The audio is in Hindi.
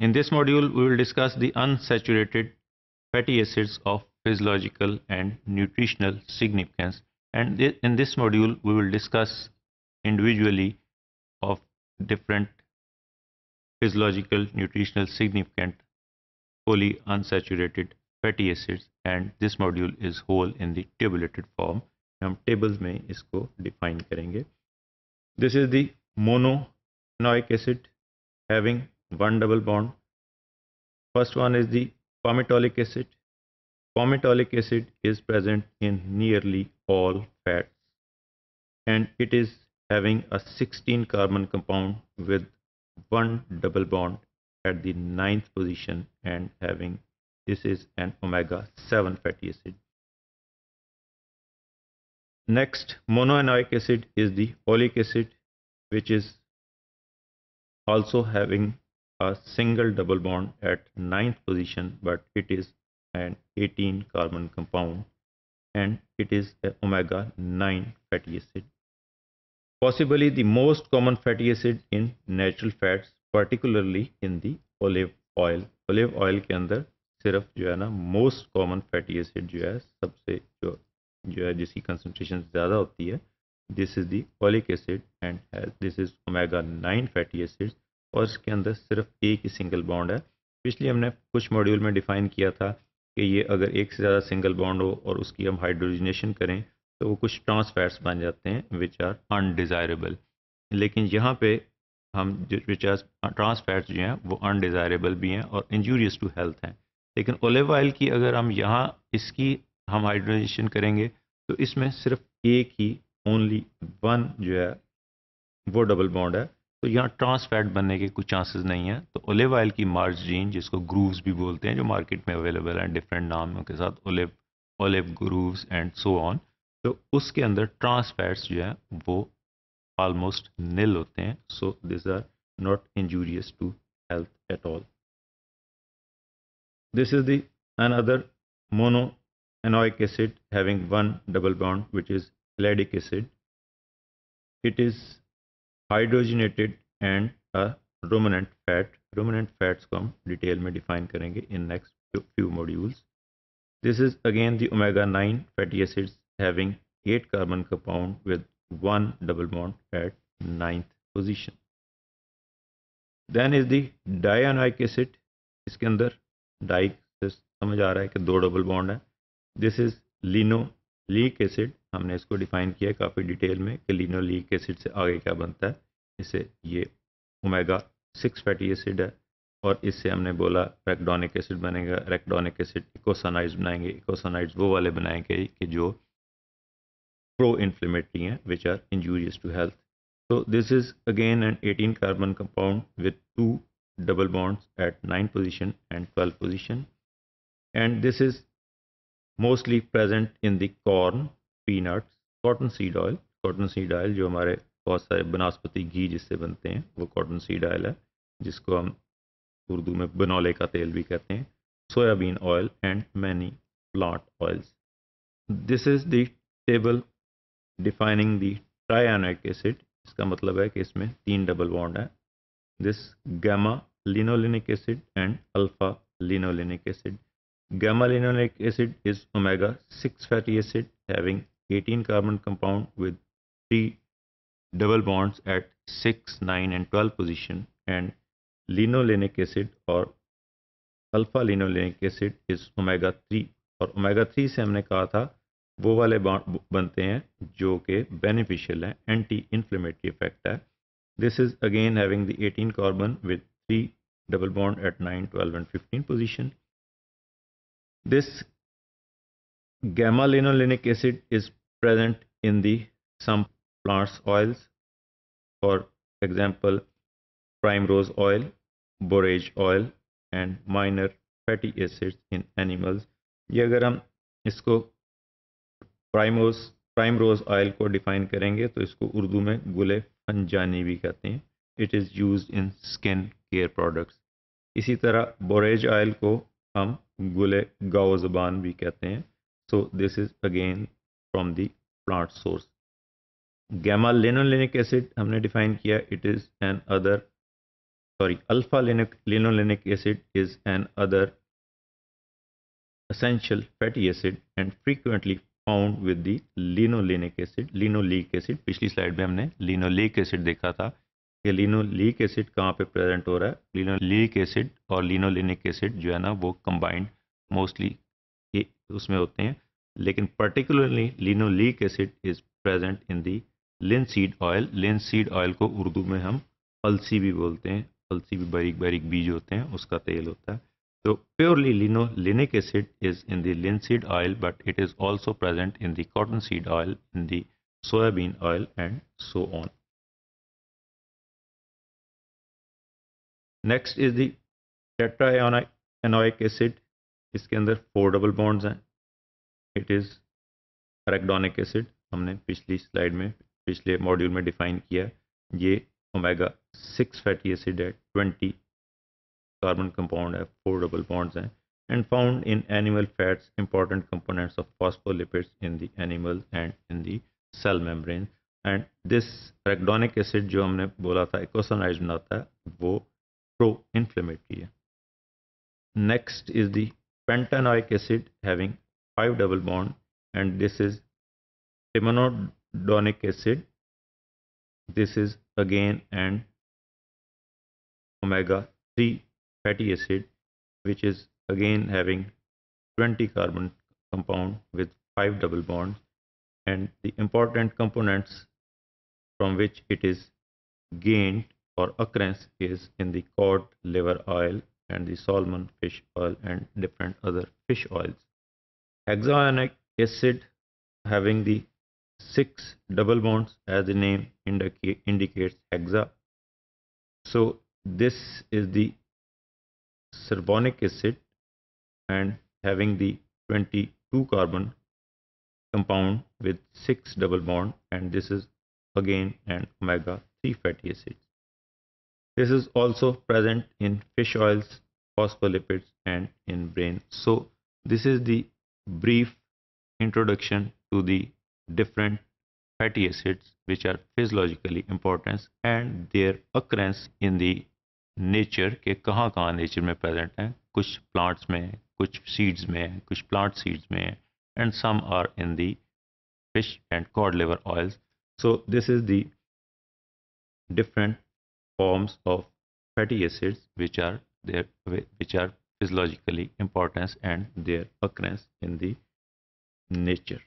In this module, we will discuss the unsaturated fatty acids of physiological and nutritional significance. And in this module, we will discuss individually of different physiological nutritional significant unsaturated fatty acids and this module is whole in the tabulated form tables may में define define This is the mono noic acid having one double bond. First one is the palmitoic acid. Palmitoic acid is present in nearly all fats and it is having a 16 carbon compound with one double bond at the ninth position and having this is an omega 7 fatty acid. Next monoanoic acid is the oleic acid which is also having a single double bond at ninth position but it is an 18 carbon compound and it is omega 9 fatty acid possibly the most common fatty acid in natural fats particularly in the olive oil. Olive oil के अंदर सिर्फ जो है ना most common fatty acid जो है सबसे जो जो है जिसकी concentration ज़्यादा होती है This is the oleic acid, and this is omega nine fatty acids और इसके अंदर सिर्फ एक ही सिंगल बॉन्ड है पिछली हमने कुछ मॉड्यूल में डिफ़ाइन किया था कि ये अगर एक से ज़्यादा सिंगल बॉन्ड हो और उसकी हम हाइड्रोजनेशन करें तो वो कुछ ट्रांस फैट्स बन जाते हैं विच आर अनडिज़ायरेबल लेकिन यहाँ पे हम विच आर ट्रांस फैट्स जो हैं वो अनडिज़ायरेबल भी हैं और इंजूरियस टू हेल्थ हैं लेकिन ओलिव ऑयल की अगर हम यहाँ इसकी हम हाइड्रोजनेशन करेंगे तो इसमें सिर्फ एक ही ओनली वन जो है वो डबल बॉन्ड है तो यहाँ ट्रांस फैट बनने के कुछ चांसेस नहीं है तो ओलिव ऑयल की मार्जिन जिसको ग्रूव्स भी बोलते हैं जो मार्केट में अवेलेबल हैं डिफरेंट नामों के साथ olive olive groves and so on तो उसके अंदर ट्रांस फैट्स जो है वो ऑलमोस्ट निल होते हैं so this are not injurious to health at all this is the mono monoanoic acid having one double bond which is oleic acid it is hydrogenated and a prominent fat prominent fats को हम डिटेल में डिफाइन करेंगे in next few modules this is again the omega nine fatty acids having eight carbon compound with one double bond at ninth position. Then is the dianic acid. इसके अंदर डाइक समझ आ रहा है कि दो डबल बॉन्ड है this is linoleic acid हमने इसको डिफाइन किया काफ़ी डिटेल में कि लिनोलिक एसिड से आगे क्या बनता है इसे ये ओमेगा सिक्स फैटी एसिड है और इससे हमने बोला रेक्डोनिक एसिड बनेगा रेक्डोनिक एसिड इकोसानाइड्स बनाएंगे इकोसानाइड्स वो वाले बनाएंगे कि जो प्रो इन्फ्लेमेटरी हैं which are injurious to health तो this is again and eighteen carbon compound with two double bonds at nine position and twelve position and this is mostly present in corn peanuts cotton seed oil cotton seed oil जो हमारे बहुत सारे बनस्पति घी जिससे बनते हैं वो कॉटन सीड ऑयल है जिसको हम उर्दू में बनौले का तेल भी कहते हैं soybean oil and many plant oils this is the table defining the trienoic acid इसका मतलब है कि इसमें तीन डबल बॉन्ड है this gamma linolenic acid and alpha linolenic acid gamma linolenic acid is omega six fatty acid having eighteen carbon compound with three double bonds at six nine and twelve position and linolenic acid और alpha linolenic acid is omega three और ओमेगा थ्री से हमने कहा था वो वाले बनते हैं जो कि बेनिफिशियल हैं एंटी इन्फ्लेमेटरी इफेक्ट है this is again having the 18 carbon with three double bond at 9 12 and 15 position this Gamma linolenic acid is present in the some plants oils, for example, primrose oil, borage oil, and minor fatty acids in animals ये अगर हम इसको प्राइमोस प्राइम रोज ऑयल को डिफाइन करेंगे तो इसको उर्दू में गुले फंजानी भी कहते हैं it is use in skin care products इसी तरह बोरेज ऑयल को हम गुले गाओ जबान भी कहते हैं so this is again from the plant source gamma linolenic acid हमने define किया it is an other sorry alpha linolenic acid is an other essential fatty acid and frequently found with the linolenic acid linoleic acid पिछली स्लाइड में हमने linoleic acid देखा था कि linoleic acid कहाँ पे present हो रहा है linoleic acid और linolenic acid जो है ना वो combined mostly उसमें होते हैं लेकिन particularly linoleic acid is present in the linseed oil linseed oil को उर्दू में हम अलसी भी बोलते हैं अलसी भी बारीक बारीक बीज होते हैं उसका तेल होता है तो purely linoleic acid is in the linseed oil but it is also present in the cotton seed oil in the soybean oil and so on next is the tetraenoic acid इसके अंदर फोर डबल बॉन्ड्स हैं इट इज़ अरेक्डोनिक एसिड हमने पिछली स्लाइड में पिछले मॉड्यूल में डिफाइन किया ये ओमेगा सिक्स फैटी एसिड है ट्वेंटी कार्बन कंपाउंड है फोर डबल बॉन्ड्स हैं and found in animal fats important components of phospholipids in the animal and in the cell membrane and this arachidonic acid जो हमने बोला था एकोसनाइज बनाता है वो प्रो इन्फ्लेमेटरी है next is the pentanoic acid having 5 double bond and this is thymonodonic acid this is again an omega 3 fatty acid which is again having 20 carbon compound with 5 double bonds and the important components from which it is gained or occurrence is in the cod liver oil and the salmon fish oil and different other fish oils. Hexaonic acid having the six double bonds as the name indica indicates hexa. So this is the carbonic acid and having the 22 carbon compound with six double bond and this is again an omega 3 fatty acid. This is also present in fish oils, phospholipids and in brain. So this is the brief introduction to the different fatty acids which are physiologically important and their occurrence in the nature के कहाँ कहाँ nature में present हैं कुछ plants में कुछ seeds में हैं कुछ plant seeds में हैं and some are in the fish and cod liver oils so this is the different forms of fatty acids which are there which are physiologically important and their occurrence in the nature